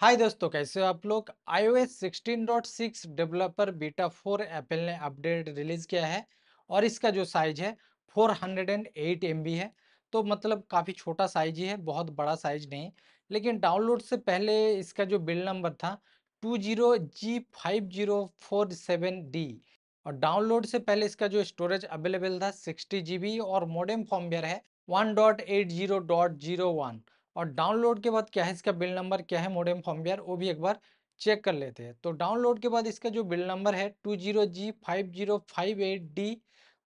हाय दोस्तों कैसे हो आप लोग iOS 16.6 डेवलपर बीटा 4 एप्पल ने अपडेट रिलीज किया है और इसका जो साइज है 408 MB है तो मतलब काफ़ी छोटा साइज ही है बहुत बड़ा साइज नहीं लेकिन डाउनलोड से पहले इसका जो बिल नंबर था 20G5047D और डाउनलोड से पहले इसका जो स्टोरेज अवेलेबल था सिक्सटी जी और मोडेम फॉर्मवेयर है वन और डाउनलोड के बाद क्या है इसका बिल नंबर क्या है मोडेम फॉर्मवेयर वो भी एक बार चेक कर लेते हैं तो डाउनलोड के बाद इसका जो बिल नंबर है two zero G five zero five eight D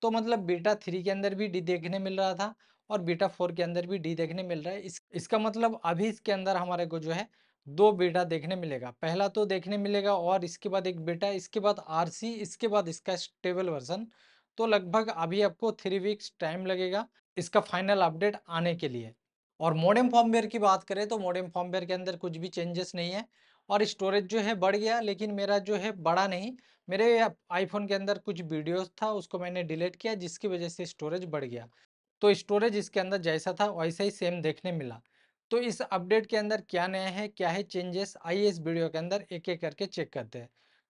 तो मतलब बीटा थ्री के अंदर भी डी देखने मिल रहा था और बीटा फोर के अंदर भी डी देखने मिल रहा है इस, इसका मतलब अभी इसके अंदर हमारे को जो है दो बीटा देखने मिलेगा पहला तो देखने मिलेगा और इसके बाद एक बीटा इसके बाद आर इसके बाद इसका स्टेबल वर्जन तो लगभग अभी आपको थ्री वीक्स टाइम लगेगा इसका फाइनल अपडेट आने के लिए और मॉडर्न फॉर्मवेयर की बात करें तो मॉडर्न फॉर्मवेयर के अंदर कुछ भी चेंजेस नहीं है और स्टोरेज जो है बढ़ गया लेकिन मेरा जो है बड़ा नहीं मेरे आईफोन के अंदर कुछ वीडियोस था उसको मैंने डिलीट किया जिसकी वजह से स्टोरेज बढ़ गया तो स्टोरेज इसके अंदर जैसा था वैसा ही सेम देखने मिला तो इस अपडेट के अंदर क्या नया है क्या है चेंजेस आइए इस वीडियो के अंदर एक एक करके चेक करते हैं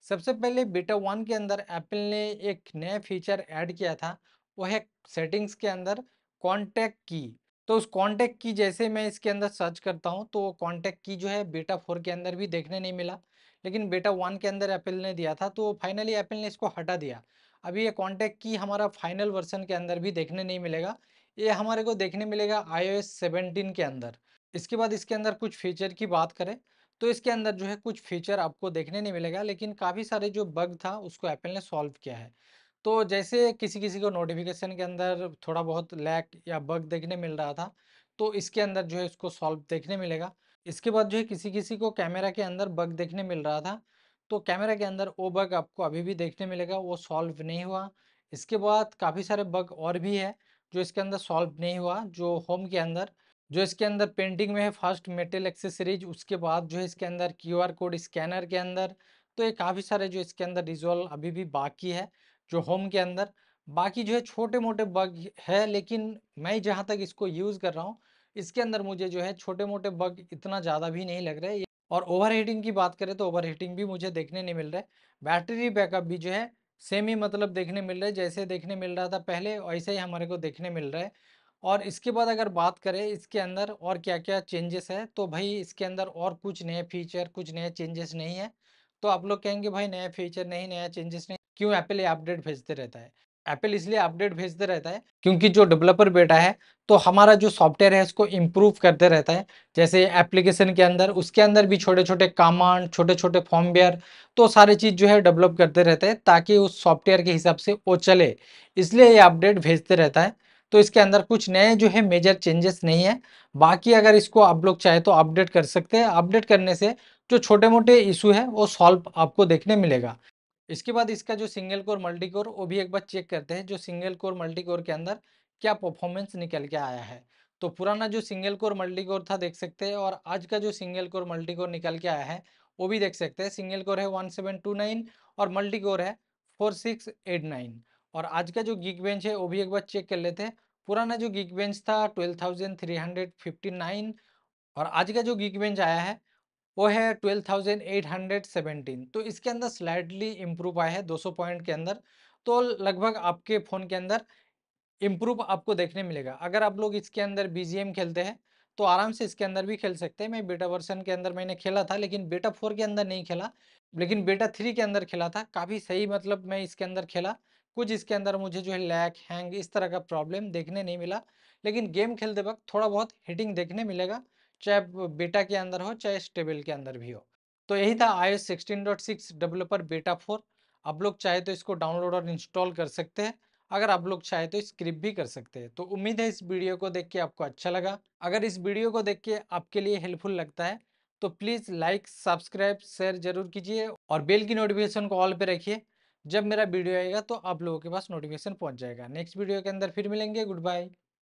सबसे पहले बीटा वन के अंदर एप्पल ने एक नया फीचर ऐड किया था वह है सेटिंग्स के अंदर कॉन्टैक्ट की तो उस कॉन्टेक्ट की जैसे मैं इसके अंदर सर्च करता हूँ तो कॉन्टैक्ट की जो है बेटा फोर के अंदर भी देखने नहीं मिला लेकिन बेटा वन के अंदर एप्पल ने दिया था तो फाइनली एप्पल ने इसको हटा दिया अभी ये कॉन्टैक्ट की हमारा फाइनल वर्सन के अंदर भी देखने नहीं मिलेगा ये हमारे को देखने मिलेगा आई सेवनटीन के अंदर इसके बाद इसके अंदर कुछ फीचर की बात करें तो इसके अंदर जो है कुछ फीचर आपको देखने नहीं मिलेगा लेकिन काफ़ी सारे जो बग था उसको एप्पल ने सॉल्व किया है तो जैसे किसी किसी को नोटिफिकेशन के अंदर थोड़ा बहुत लैक या बग देखने मिल रहा था तो इसके अंदर जो है इसको सॉल्व देखने मिलेगा इसके बाद जो है किसी किसी को कैमरा के अंदर बग देखने मिल रहा था तो कैमरा के अंदर वो बग आपको अभी भी देखने मिलेगा वो सॉल्व नहीं हुआ इसके बाद काफ़ी सारे बग और भी है जो इसके अंदर सॉल्व नहीं हुआ जो होम के अंदर जो इसके अंदर पेंटिंग में है फर्स्ट मेटल एक्सेसरीज उसके बाद जो है इसके अंदर क्यूआर कोड स्कैनर के अंदर तो ये काफ़ी सारे जो इसके अंदर रिजॉल्व अभी भी बाकी है जो होम के अंदर बाकी जो है छोटे मोटे बग है लेकिन मैं जहाँ तक इसको यूज़ कर रहा हूँ इसके अंदर मुझे जो है छोटे मोटे बग इतना ज़्यादा भी नहीं लग रहे और ओवरहीटिंग की बात करें तो ओवरहीटिंग भी मुझे देखने नहीं मिल रहा है बैटरी बैकअप भी जो है सेम ही मतलब देखने मिल रहा है जैसे देखने मिल रहा था पहले वैसे ही हमारे को देखने मिल रहा है और इसके बाद अगर बात करें इसके अंदर और क्या क्या चेंजेस है तो भाई इसके अंदर और कुछ नए फीचर कुछ नए चेंजेस नहीं है तो आप लोग कहेंगे भाई नया फीचर नहीं नया चेंजेस नहीं क्यों एप्पल ये अपडेट भेजते रहता है एप्पल इसलिए अपडेट भेजते रहता है क्योंकि जो डेवलपर बेटा है तो हमारा जो सॉफ्टवेयर है इसको इम्प्रूव करते रहता है जैसे एप्लीकेशन के अंदर उसके अंदर भी छोटे छोटे कमांड छोटे छोटे फॉर्मवेयर तो सारे चीज़ जो है डेवलप करते रहते हैं ताकि उस सॉफ्टवेयर के हिसाब से वो चले इसलिए ये अपडेट भेजते रहता है तो इसके अंदर कुछ नए जो है मेजर चेंजेस नहीं है बाकी अगर इसको आप लोग चाहे तो अपडेट कर सकते हैं अपडेट करने से जो छोटे मोटे इशू है वो सॉल्व आपको देखने मिलेगा इसके बाद इसका जो सिंगल कोर मल्टी कोर वो भी एक बार चेक करते हैं जो सिंगल कोर मल्टी कोर के अंदर क्या परफॉर्मेंस निकल के आया है तो पुराना जो सिंगल कोर मल्टी कोर था देख सकते हैं और आज का जो सिंगल कोर मल्टी कोर निकल के आया है वो भी देख सकते हैं सिंगल कोर है वन सेवन टू नाइन और मल्टी कोर है फोर सिक्स एट नाइन और आज का जो गिग बेंच है वो भी एक बार चेक कर लेते हैं पुराना जो गिग बेंच था twelve thousand three hundred fifty nine और आज का जो गिग बेंच आया है वो है 12,817 तो इसके अंदर स्लाइडली इम्प्रूव आया है 200 पॉइंट के अंदर तो लगभग आपके फ़ोन के अंदर इम्प्रूव आपको देखने मिलेगा अगर आप लोग इसके अंदर बी खेलते हैं तो आराम से इसके अंदर भी खेल सकते हैं मैं बेटा वर्सन के अंदर मैंने खेला था लेकिन बेटा फोर के अंदर नहीं खेला लेकिन बेटा थ्री के अंदर खेला था काफ़ी सही मतलब मैं इसके अंदर खेला कुछ इसके अंदर मुझे जो है लैक हैंग इस तरह का प्रॉब्लम देखने नहीं मिला लेकिन गेम खेलते वक्त थोड़ा बहुत हिटिंग देखने मिलेगा चाहे बेटा के अंदर हो चाहे स्टेबल के अंदर भी हो तो यही था iOS sixteen developer beta four आप लोग चाहे तो इसको डाउनलोड और इंस्टॉल कर सकते हैं अगर आप लोग चाहे तो स्क्रिप्ट भी कर सकते हैं तो उम्मीद है इस वीडियो को देख के आपको अच्छा लगा अगर इस वीडियो को देख के आपके लिए हेल्पफुल लगता है तो प्लीज़ लाइक सब्सक्राइब शेयर जरूर कीजिए और बेल की नोटिफिकेशन को ऑल पे रखिए जब मेरा वीडियो आएगा तो आप लोगों के पास नोटिफिकेशन पहुंच जाएगा नेक्स्ट वीडियो के अंदर फिर मिलेंगे गुड बाय